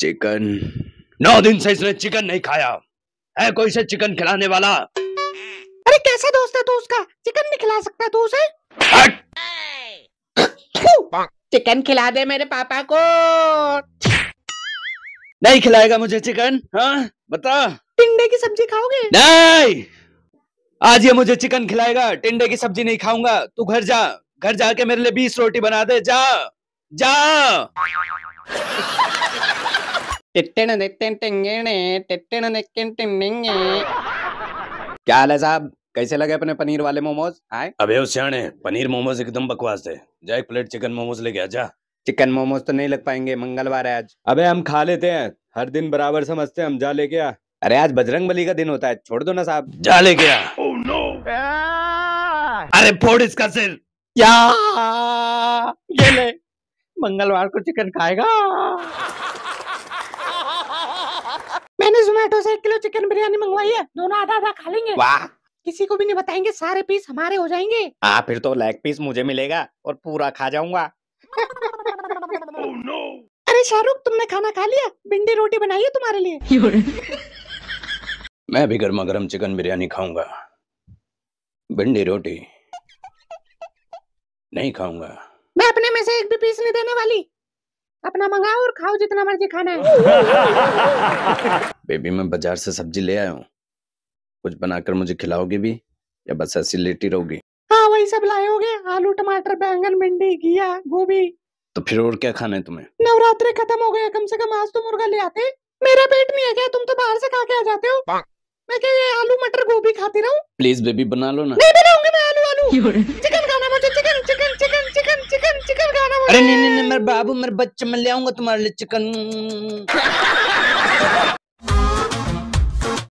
Chicken नौ दिन से इसने चिकन नहीं खाया है कोई से चिकन खिलाने वाला अरे कैसे दोस्त है तू उसका चिकन नहीं खिला सकता तू उसे चिकन खिला दे मेरे पापा को नहीं खिलाएगा मुझे चिकन हाँ बता टिंडे की सब्जी खाओगे नहीं आज ये मुझे चिकन खिलाएगा टिंडे की सब्जी नहीं खाऊंगा तू घर जा घर जाके मेरे लिए बीस रोटी बना दे जा जा क्या हाल है साहब कैसे लगे अपने पनीर वाले मोमोज आए अबे उस शाणे पनीर मोमोज एकदम बकवास थे जा एक प्लेट चिकन मोमोज ले गया जा चिकन मोमोज तो नहीं लग पाएंगे मंगलवार है आज अबे हम खा लेते हैं हर दिन बराबर समझते हैं हम जा लेके आ अरे आज बजरंग बली का दिन होता है छोड़ दो ना साहब जा लेके आ oh, no. अरे फोड़ इसका सिर या ये ले मंगलवार को चिकन खाएगा मैंने जोमेटो से एक किलो चिकन बिरयानी मंगवाई है दोनों आधा आधा खा लेंगे वाह किसी को भी नहीं बताएंगे सारे पीस हमारे हो जाएंगे आ, हाँ, फिर तो लेग पीस मुझे मिलेगा और पूरा खा जाऊंगा oh, no. अरे शाहरुख तुमने खाना खा लिया भिंडी रोटी बनाई है तुम्हारे लिए मैं भी गर्मा गर्म चिकन बिरयानी खाऊंगा भिंडी रोटी नहीं खाऊंगा मैं अपने में से एक भी पीस नहीं देने वाली अपना मंगाओ और खाओ जितना मर्जी खाना है बेबी मैं बाजार से सब्जी ले आया हूँ कुछ बनाकर मुझे खिलाओगे भी या बस ऐसी लेटी रहोगी हाँ वही सब लाएंगे आलू टमाटर बैंगन भिंडी घिया गोभी तो फिर और क्या खाना है तुम्हें नवरात्रि खत्म हो गया कम से कम आज तो मुर्गा ले आते मेरा पेट नहीं है क्या तुम तो बाहर से खा के आ जाते हो हाँ। मैं क्या आलू मटर गोभी खाती रहूँ प्लीज बेबी बना लो ना नहीं बनाऊंगी मैं आलू आलू अरे नहीं नहीं मेरे बाबू मेरे बच्चे मैं ले आऊंगा तुम्हारे लिए चिकन